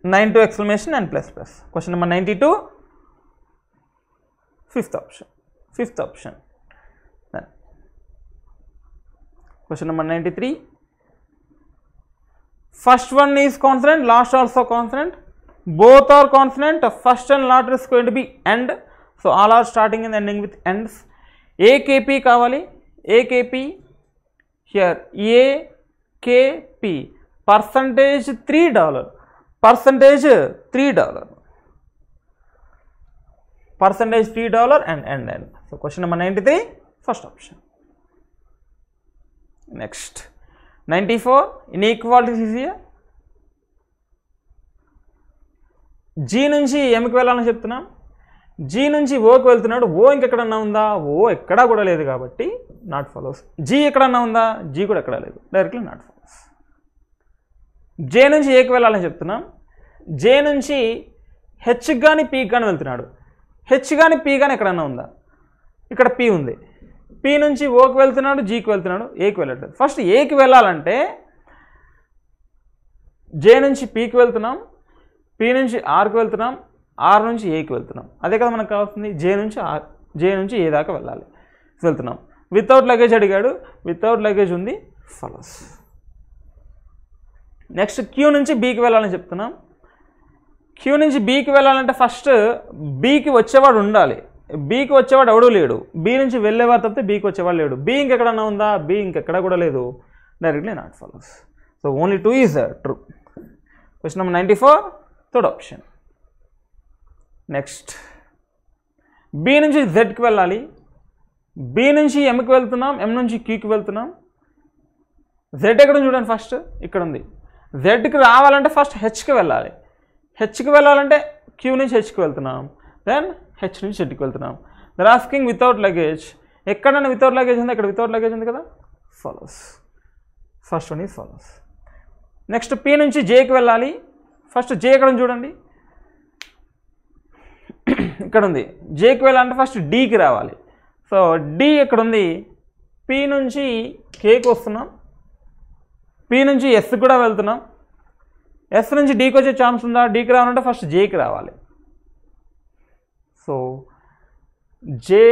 9 to exclamation and plus plus. Question number 92, fifth option, fifth option. Then question number 93, first one is consonant, last also consonant, both are consonant, first and last is going to be and. So, all are starting and ending with ends. AKP kavali, AKP here, AKP percentage $3. Percentage three dollar percentage three dollar and and and so question number ninety three first option next ninety four inequalities ఈజీయా G నుంచి ఎంకి వెళ్ళాలని చెప్తున్నాం G నుంచి ఓకి వెళ్తున్నాడు ఓ ఇంకెక్కడన్నా ఉందా ఓ ఎక్కడా కూడా లేదు కాబట్టి నాట్ ఫాలోస్ జీ ఎక్కడన్నా ఉందా జీ కూడా ఎక్కడా లేదు డైరెక్ట్లీ నాట్ జే నుంచి ఏకి వెళ్ళాలని చెప్తున్నాం జే నుంచి హెచ్ కానీ పీ కానీ వెళ్తున్నాడు హెచ్ కానీ పీ కానీ ఎక్కడన్నా ఉందా ఇక్కడ పీ ఉంది పీ నుంచి ఓకి వెళ్తున్నాడు జీకి వెళ్తున్నాడు ఏకి వెళ్ళట్లేదు ఫస్ట్ ఏకి వెళ్ళాలంటే జే నుంచి పీకి వెళ్తున్నాం పీ నుంచి ఆర్కి వెళ్తున్నాం ఆర్ నుంచి ఏకి వెళ్తున్నాం అదే కదా మనకు కావాల్సింది జే నుంచి ఆర్ జే నుంచి ఏ దాకా వెళ్ళాలి వెళ్తున్నాం వితౌట్ లగేజ్ అడిగాడు వితౌట్ లగేజ్ ఉంది ఫలస్ నెక్స్ట్ క్యూ నుంచి బీకి వెళ్ళాలని చెప్తున్నాం క్యూ నుంచి బీకి వెళ్ళాలంటే ఫస్ట్ బీకి వచ్చేవాడు ఉండాలి బీకి వచ్చేవాడు ఎవడూ లేడు బీ నుంచి వెళ్ళేవారు తప్పితే బీకి వచ్చేవాడు లేడు బీ ఇంకెక్కడన్నా ఉందా బీ ఇంకెక్కడ కూడా లేదు directly not follows so only two is true question number ninety four third option next B నుంచి జెడ్కి వెళ్ళాలి బీ నుంచి ఎంకి వెళ్తున్నాం ఎం నుంచి క్యూకి వెళ్తున్నాం జెడ్ ఎక్కడ చూడండి ఫస్ట్ ఇక్కడ ఉంది జెడ్కి రావాలంటే ఫస్ట్ హెచ్కి వెళ్ళాలి హెచ్కి వెళ్ళాలంటే క్యూ నుంచి హెచ్కి వెళ్తున్నాం దెన్ హెచ్ నుంచి జెడ్కి వెళ్తున్నాం దర్ ఆస్కింగ్ వితౌట్ లగేజ్ ఎక్కడైనా వితౌట్ లగేజ్ ఉంది ఇక్కడ వితౌట్ లగేజ్ ఉంది కదా follows first one is follows next P నుంచి జేకి వెళ్ళాలి ఫస్ట్ జే ఎక్కడ చూడండి ఇక్కడ ఉంది జేకి వెళ్ళాలంటే ఫస్ట్ డీకి రావాలి సో డి ఎక్కడుంది ఉంది పి నుంచి కేకి వస్తున్నాం పి నుంచి ఎస్ కూడా వెళ్తున్నాం ఎస్ నుంచి డీకి వచ్చే ఛాన్స్ ఉందా డీకి రావాలంటే ఫస్ట్ జేకి రావాలి సో జే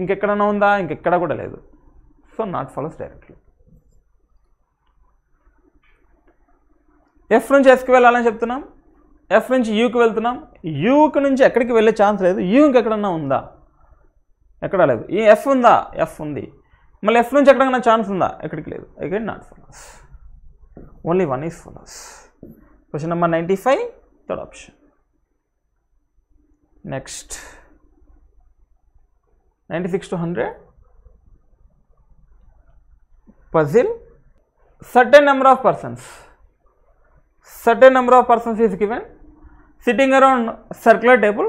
ఇంకెక్కడైనా ఉందా ఇంకెక్కడ కూడా లేదు so not follows directly F నుంచి ఎస్కి వెళ్ళాలని చెప్తున్నాం ఎఫ్ నుంచి యూకి వెళ్తున్నాం యూకి నుంచి ఎక్కడికి వెళ్ళే ఛాన్స్ లేదు యూ ఇంకెక్కడన్నా ఉందా ఎక్కడా లేదు ఈ ఎఫ్ ఉందా ఎఫ్ ఉంది మళ్ళీ ఎఫ్ నుంచి ఎక్కడికైనా ఛాన్స్ ఉందా ఎక్కడికి లేదు again not follows only one is follows. Question number 95, third option. Next, 96 to 100. Puzzle, certain number of persons, certain number of persons is given sitting around circular table,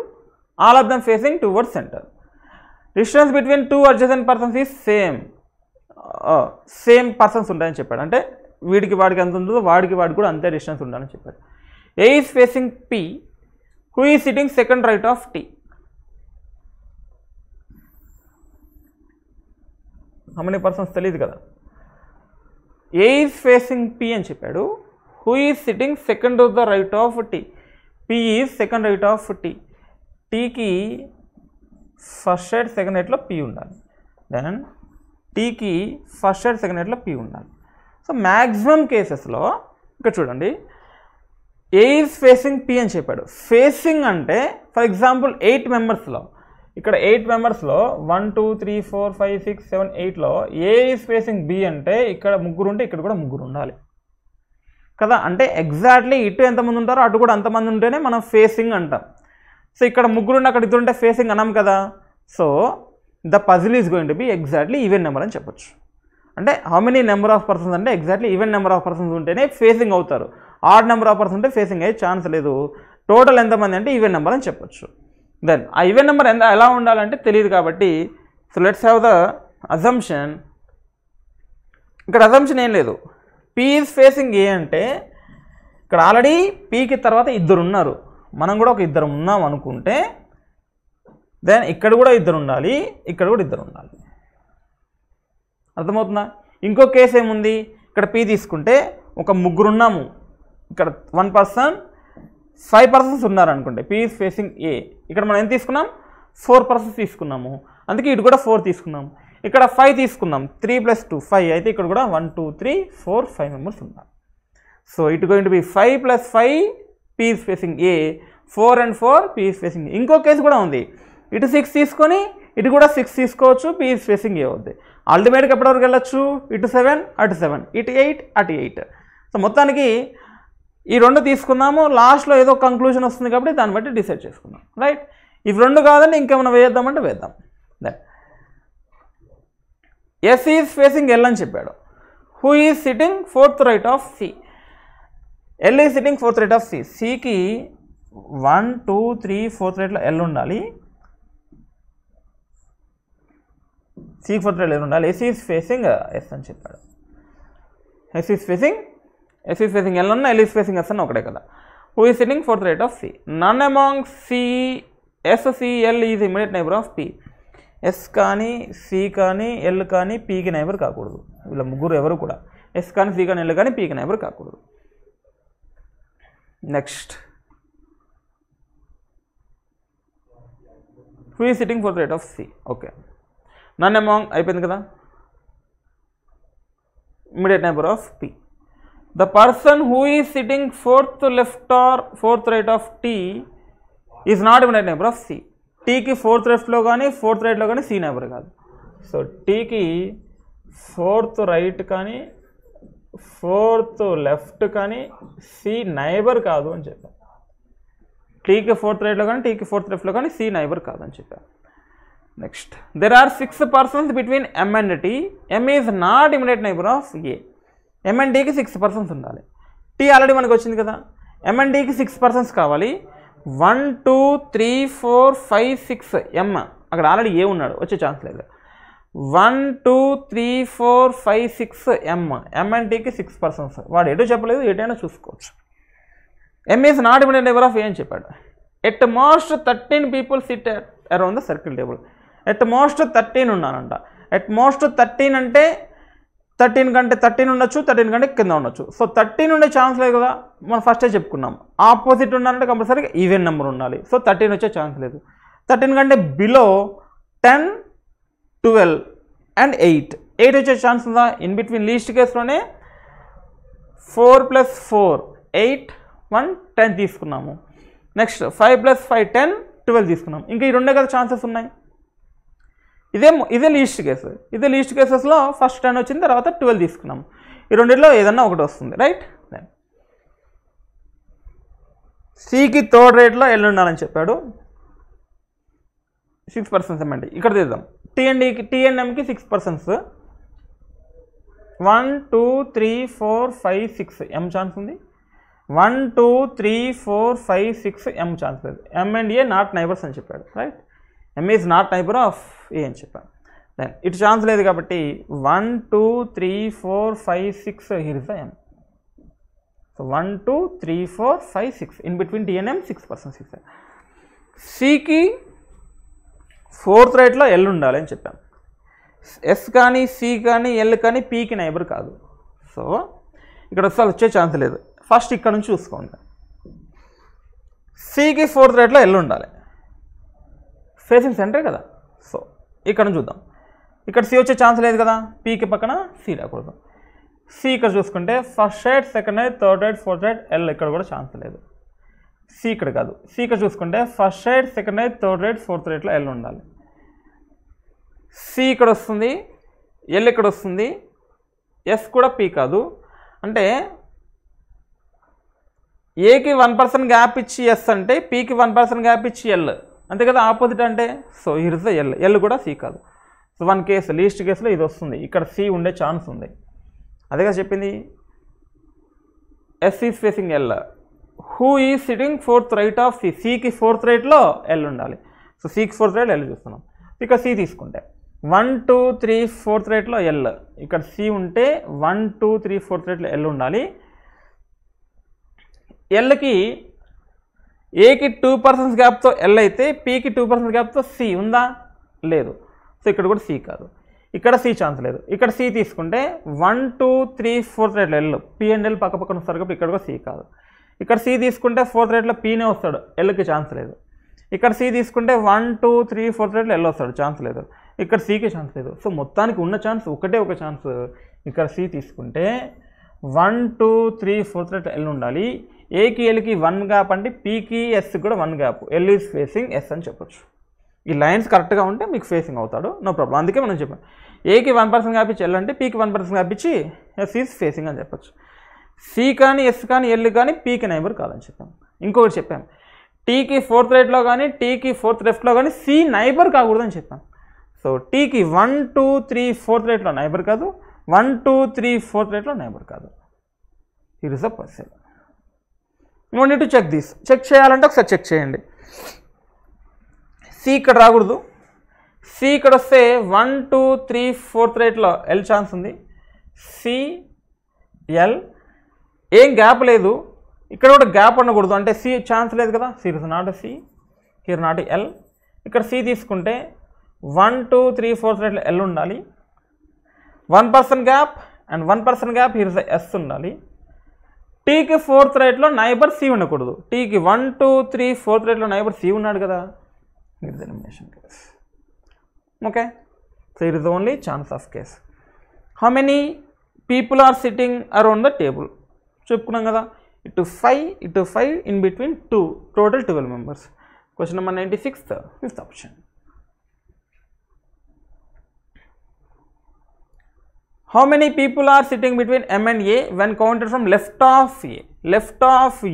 all of them facing towards center. Distance between two adjacent persons is same, uh, same persons ఉంటాయని చెప్పాడు అంటే వీడికి వాడికి ఎంత ఉందో వాడికి వాడికి కూడా అంతే డిస్టెన్స్ ఉండాలని చెప్పారు A is facing P who is sitting second right of T how many persons తెలియదు కదా ఏ ఈజ్ ఫేసింగ్ పి అని చెప్పాడు who is sitting second the right of T P is second right of T టీకి first side second హైట్లో P ఉండాలి then టీకి first side second హైట్లో P ఉండాలి సో మ్యాక్సిమం కేసెస్లో ఇక్కడ చూడండి ఏ ఈజ్ ఫేసింగ్ పి అని చెప్పాడు ఫేసింగ్ అంటే ఫర్ ఎగ్జాంపుల్ ఎయిట్ మెంబర్స్లో ఇక్కడ ఎయిట్ మెంబర్స్లో one two three four five six seven ఎయిట్లో ఏ ఈజ్ ఫేసింగ్ బి అంటే ఇక్కడ ముగ్గురు ఉంటే ఇక్కడ కూడా ముగ్గురు ఉండాలి కదా అంటే ఎగ్జాక్ట్లీ ఇటు ఎంతమంది ఉంటారో అటు కూడా అంతమంది ఉంటేనే మనం ఫేసింగ్ అంటాం సో ఇక్కడ ముగ్గురు ఉండి అక్కడ ఉంటే ఫేసింగ్ అన్నాం కదా so the puzzle is going to be exactly even number అని చెప్పొచ్చు అంటే how many number of persons అంటే exactly even number of persons ఉంటేనే ఫేసింగ్ అవుతారు ఆడ్ నెంబర్ ఆఫ్ పర్సన్ ఉంటే ఫేసింగ్ అయ్యే ఛాన్స్ లేదు టోటల్ ఎంతమంది అంటే ఈవెన్ నెంబర్ అని చెప్పొచ్చు దెన్ ఆ ఈవెన్ నెంబర్ ఎంత ఎలా ఉండాలంటే తెలియదు కాబట్టి so let's have the assumption ఇక్కడ అజంప్షన్ ఏం లేదు పీ ఈజ్ ఫేసింగ్ ఏ అంటే ఇక్కడ ఆల్రెడీ పీకి తర్వాత ఇద్దరు ఉన్నారు మనం కూడా ఒక ఇద్దరు ఉన్నాం అనుకుంటే దెన్ ఇక్కడ కూడా ఇద్దరు ఉండాలి ఇక్కడ కూడా ఇద్దరు ఉండాలి అర్థమవుతుందా ఇంకో కేసు ఏముంది ఇక్కడ పీ తీసుకుంటే ఒక ముగ్గురు ఉన్నాము ఇక్కడ వన్ పర్సన్ ఫైవ్ పర్సన్స్ ఉన్నారనుకోండి పీ ఈజ్ ఫేసింగ్ ఏ ఇక్కడ మనం ఎంత తీసుకున్నాం ఫోర్ పర్సన్స్ తీసుకున్నాము అందుకే ఇటు కూడా ఫోర్ తీసుకున్నాము ఇక్కడ ఫైవ్ తీసుకున్నాం త్రీ ప్లస్ టూ ఫైవ్ అయితే ఇక్కడ కూడా one two three four five members ఉన్నారు సో ఇటు going to be five plus five P is facing A four and four P is facing ఇంకో కేసు కూడా ఉంది ఇటు సిక్స్ తీసుకొని ఇటు కూడా సిక్స్ తీసుకోవచ్చు పీ ఈజ్ ఫేసింగ్ ఏ అవుద్ది అల్టిమేట్గా ఎప్పటివరకు వెళ్ళచ్చు ఇటు సెవెన్ అటు సెవెన్ ఇటు ఎయిట్ అటు ఎయిట్ సో మొత్తానికి ఈ రెండు తీసుకున్నాము లాస్ట్లో ఏదో కంక్లూజన్ వస్తుంది కాబట్టి దాన్ని బట్టి డిసైడ్ చేసుకుందాం రైట్ ఇవి రెండు కాదని ఇంకేమైనా వేద్దామంటే వేద్దాం that S is facing L అని చెప్పాడు who is sitting fourth right of C L is sitting fourth right of C సికి వన్ టూ త్రీ ఫోర్త్ రైట్లో ఎల్ ఉండాలి సీక్ ఫర్ ట్రైల్ ఉండాలి ఎస్ ఈస్ ఫేసింగ్ ఎస్ అని చెప్పాడు S is facing S is facing L అన్న ఎల్ ఈస్ ఫేసింగ్ ఎస్ అన్న ఒకటే కదా who is sitting fourth right of C none among C SCL is immediate neighbour of P S కానీ C కానీ L కానీ పీకి నైబర్ కాకూడదు వీళ్ళ ముగ్గురు ఎవరు కూడా ఎస్ కానీ సి కానీ ఎల్ కానీ పీకి నైబర్ కాకూడదు next who is sitting fourth right of C okay none among అయిపోయింది కదా immediate number of P the person who is sitting fourth left or fourth right of T is not immediate neighbour of C టీకి fourth లెఫ్ట్లో కానీ fourth రైట్లో కానీ C neighbour కాదు so టీకి fourth right కానీ ఫోర్త్ లెఫ్ట్ కానీ C neighbour కాదు అని చెప్పాను టీకి ఫోర్త్ రైట్లో కానీ టీకి ఫోర్త్ లెఫ్ట్లో కానీ సి నైబర్ కాదు అని చెప్పాను next there are six persons between M and T M is not immediate neighbour of A M and Tకి సిక్స్ పర్సన్స్ ఉండాలి టీ ఆల్రెడీ మనకు వచ్చింది కదా M అండ్ Tకి సిక్స్ పర్సన్స్ కావాలి one two three four five six M అక్కడ already A ఉన్నాడు వచ్చే ఛాన్స్ లేదు one two three four five six M ఎంఎన్టీకి సిక్స్ పర్సన్స్ వాడు ఎటు చెప్పలేదు ఎటైనా చూసుకోవచ్చు M is not immediate neighbour of A అని చెప్పాడు at most thirteen people sit around the circle table at most thirteen ఉన్నానంట ఎట్ మోస్ట్ థర్టీన్ అంటే థర్టీన్ కంటే థర్టీన్ ఉండొచ్చు థర్టీన్ కంటే కింద ఉండొచ్చు సో థర్టీన్ ఉండే ఛాన్స్ లేదు కదా మనం ఫస్టే చెప్పుకున్నాం ఆపోజిట్ ఉండాలంటే కంపల్సరీగా ఈవెన్ నెంబర్ ఉండాలి సో థర్టీన్ వచ్చే ఛాన్స్ లేదు థర్టీన్ కంటే below ten twelve and eight eight వచ్చే ఛాన్స్ ఉందా ఇన్ బిట్వీన్ లీస్ట్ కేసులోనే four plus four eight one ten తీసుకున్నాము next five plus five ten twelve తీసుకున్నాం ఇంకా ఈ రెండే కదా ఛాన్సెస్ ఉన్నాయి ఇదే ఇదే లీస్ట్ కేసు ఇదే లీస్ట్ కేసెస్లో ఫస్ట్ టెన్ వచ్చిన తర్వాత ట్వెల్వ్ తీసుకున్నాం ఈ రెండిట్లో ఏదన్నా ఒకటి వస్తుంది రైట్ సికి థర్డ్ రేట్లో ఎల్ ఉండాలని చెప్పాడు సిక్స్ పర్సన్స్ ఏమండి ఇక్కడ తీద్దాం టీఎన్డీకి టీఎన్ఎంకి six persons one two three four five six M chance ఉంది one two three four five six M chance లేదు ఎం నాట్ నైబర్స్ అని చెప్పాడు రైట్ ఎమ్ ఈజ్ నాట్ టైపర్ ఆఫ్ ఏ అని చెప్పాను దెన్ ఇటు ఛాన్స్ లేదు కాబట్టి one two three four five six here is so one two three four five six in between D and M six percent six సికి fourth రైట్లో ఎల్ ఉండాలి అని చెప్పాం ఎస్ కానీ సి కానీ ఎల్ కానీ పీకి నైబర్ కాదు సో ఇక్కడ వస్తే వచ్చే ఛాన్స్ లేదు ఫస్ట్ ఇక్కడ నుంచి చూసుకోండి సికి ఫోర్త్ రైట్లో ఎల్ ఉండాలి ఫేసింగ్ సెంటరే కదా సో ఇక్కడ చూద్దాం ఇక్కడ సి వచ్చే ఛాన్స్ లేదు కదా పీకి పక్కన సి రాకూడదు సి ఇక్కడ చూసుకుంటే first side second side third side fourth side L ఇక్కడ కూడా ఛాన్స్ లేదు సి ఇక్కడ కాదు సి ఇక్కడ చూసుకుంటే first side second side third side fourth సైడ్లో ఎల్ ఉండాలి సి ఇక్కడ వస్తుంది ఎల్ ఇక్కడ వస్తుంది ఎస్ కూడా పీ కాదు అంటే ఏకి వన్ పర్సెంట్ గ్యాప్ ఇచ్చి ఎస్ అంటే పీకి వన్ పర్సెంట్ గ్యాప్ ఇచ్చి ఎల్ అంతే కదా ఆపోజిట్ అంటే సో ఇరుస్ ఎల్ ఎల్ కూడా సి కాదు సో వన్ కేసు లీస్ట్ కేసులో ఇది వస్తుంది ఇక్కడ సి ఉండే ఛాన్స్ ఉంది కదా చెప్పింది S is facing L who is sitting fourth right of C సికి ఫోర్త్ రైట్లో ఎల్ ఉండాలి సో సికి ఫోర్త్ రైట్ ఎల్ చూస్తున్నాం ఇక్కడ సి తీసుకుంటే వన్ టూ త్రీ ఫోర్త్ రైట్లో ఎల్ ఇక్కడ సి ఉంటే వన్ టూ త్రీ ఫోర్త్ రైట్లో ఎల్ ఉండాలి ఎల్కి ఏకి టూ పర్సన్స్ గ్యాప్తో ఎల్ అయితే పీకి టూ పర్సన్స్ గ్యాప్తో సి ఉందా లేదు సో ఇక్కడ కూడా సి కాదు ఇక్కడ సి ఛాన్స్ లేదు ఇక్కడ సి తీసుకుంటే వన్ టూ త్రీ ఫోర్త్ రేట్లో ఎల్ పి అండ్ ఎల్ పక్క పక్కన వస్తారు ఇక్కడ కూడా సి కాదు ఇక్కడ సి తీసుకుంటే ఫోర్త్ రేట్లో పీనే వస్తాడు ఎల్కి ఛాన్స్ లేదు ఇక్కడ సి తీసుకుంటే వన్ టూ త్రీ ఫోర్త్ రేట్లో ఎల్ వస్తాడు ఛాన్స్ లేదు ఇక్కడ సికి ఛాన్స్ లేదు సో మొత్తానికి ఉన్న ఛాన్స్ ఒకటే ఒక ఛాన్స్ ఇక్కడ సి తీసుకుంటే వన్ టూ త్రీ ఫోర్త్ రేట్లో ఎల్ ఉండాలి ఏకి ఎల్కి వన్ గ్యాప్ అంటే పీకి ఎస్ కూడా one gap L is facing S అని చెప్పొచ్చు ఈ లైన్స్ కరెక్ట్గా ఉంటే మీకు ఫేసింగ్ అవుతాడు నో ప్రాబ్లం అందుకే మనం చెప్పాం ఏకి వన్ పర్సెంట్ గ్యాప్ ఇచ్చి ఎల్ అంటే పీకి వన్ పర్సెంట్ గ్యాప్ ఇచ్చి ఎస్ ఈజ్ ఫేసింగ్ అని చెప్పొచ్చు సి కానీ ఎస్ కానీ ఎల్ కానీ పీకి నైబర్ కాదని చెప్పాం ఇంకొకటి చెప్పాం టీకి ఫోర్త్ రైట్లో కానీ టీకి ఫోర్త్ లెఫ్ట్లో కానీ సి నైబర్ కాకూడదని చెప్పాం సో టీకి వన్ టూ త్రీ ఫోర్త్ రైట్లో నైబర్ కాదు వన్ టూ త్రీ ఫోర్త్ రైట్లో నైబర్ కాదు it is a parcel no need to check these check చేయాలంటే ఒకసారి చెక్ చేయండి సి ఇక్కడ రాకూడదు సి ఇక్కడ వస్తే వన్ టూ త్రీ ఫోర్త్ రేట్లో ఎల్ ఛాన్స్ ఉంది సి ఎల్ ఏం గ్యాప్ లేదు ఇక్కడ కూడా గ్యాప్ ఉండకూడదు అంటే సి ఛాన్స్ లేదు కదా C is not C here not L ఇక్కడ సి తీసుకుంటే వన్ టూ త్రీ ఫోర్త్ రేట్లో ఎల్ ఉండాలి one person gap and one person gap here S ఉండాలి టీకి ఫోర్త్ రైట్లో నైబర్ సి ఉండకూడదు టీకి వన్ టూ త్రీ ఫోర్త్ రైట్లో నైబర్ సి ఉన్నాడు కదా it elimination case okay so it is only chance of case how many people are sitting around the table చెప్పుకున్నాం కదా ఇటు ఫైవ్ ఇటు five in between two total twelve members question number ninety sixth fifth option how many people are sitting between M and A when counted from left of A left of A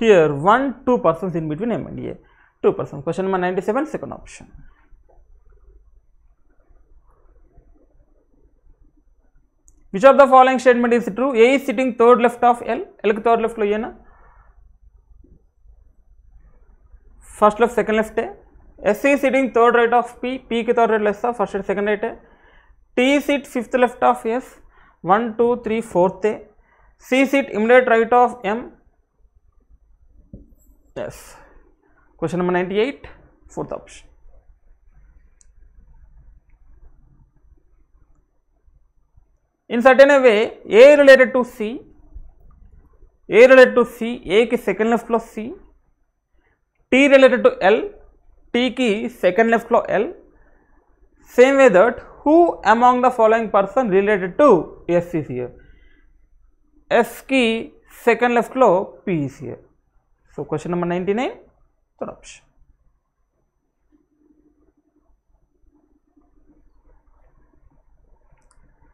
here one two person in between M and A two person question number ninety seven second option which are the following statement is true A is sitting third left of L L के third left ना first left second left S is sitting third right of P P के third right left first second right है T seat fifth left of S, 1, 2, 3, 4th A, C seat immediate right of M, yes. Question number 98, fourth option. In certain way, A related to C, A related to C, A is second left plus C, T related to L, T ki second left plus L, same way that who among the following person related to S is here. S की second left claw P is here. So question number 99 third option.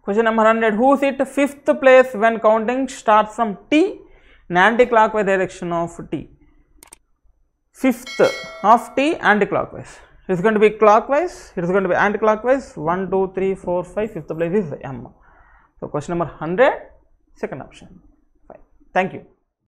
Question number 100 who is it fifth place when counting starts from T in anti-clockwise direction of T. Fifth of T anti-clockwise. it is going to be clockwise, it is going to be anti-clockwise 1, 2, 3, 4, 5, fifth place is M. So, question number 100, second option. Fine. Thank you.